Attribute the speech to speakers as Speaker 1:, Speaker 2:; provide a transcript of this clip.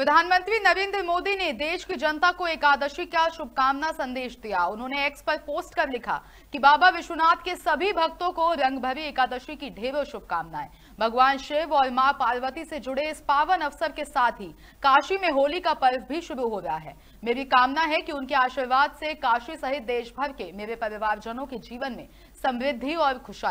Speaker 1: प्रधानमंत्री नरेंद्र मोदी ने देश की जनता को एकादशी का शुभकामना संदेश दिया उन्होंने एक्स पर पोस्ट कर लिखा कि बाबा विश्वनाथ के सभी भक्तों को रंग भरी एकादशी की ढेरों शुभकामनाएं भगवान शिव और मां पार्वती से जुड़े इस पावन अवसर के साथ ही काशी में होली का पर्व भी शुरू हो रहा है मेरी कामना है कि उनके आशीर्वाद से काशी सहित देश भर के मेरे परिवारजनों के जीवन में समृद्धि और खुशहाली